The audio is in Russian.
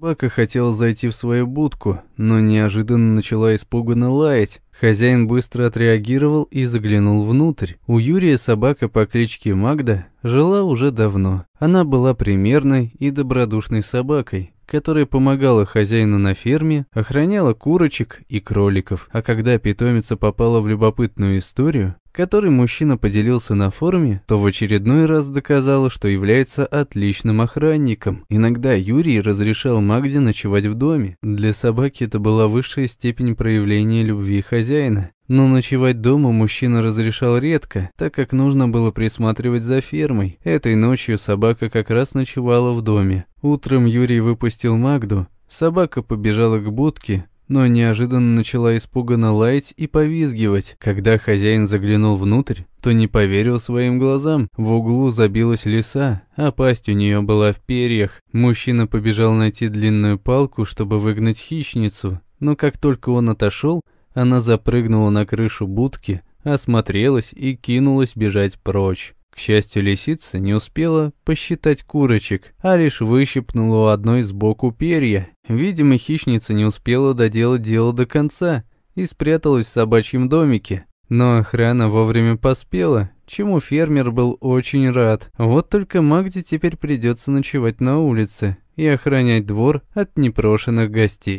Бака хотела зайти в свою будку, но неожиданно начала испуганно лаять. Хозяин быстро отреагировал и заглянул внутрь. У Юрия собака по кличке Магда жила уже давно. Она была примерной и добродушной собакой, которая помогала хозяину на ферме, охраняла курочек и кроликов. А когда питомица попала в любопытную историю, Который мужчина поделился на форуме, то в очередной раз доказала, что является отличным охранником. Иногда Юрий разрешал Магде ночевать в доме. Для собаки это была высшая степень проявления любви хозяина. Но ночевать дома мужчина разрешал редко, так как нужно было присматривать за фермой. Этой ночью собака как раз ночевала в доме. Утром Юрий выпустил Магду. Собака побежала к будке, но неожиданно начала испуганно лаять и повизгивать. Когда хозяин заглянул внутрь, то не поверил своим глазам. В углу забилась лиса, а пасть у нее была в перьях. Мужчина побежал найти длинную палку, чтобы выгнать хищницу, но как только он отошел, она запрыгнула на крышу будки, осмотрелась и кинулась бежать прочь. К счастью, лисица не успела посчитать курочек, а лишь выщипнула у одной сбоку перья. Видимо, хищница не успела доделать дело до конца и спряталась в собачьем домике. Но охрана вовремя поспела, чему фермер был очень рад. Вот только Магде теперь придется ночевать на улице и охранять двор от непрошенных гостей.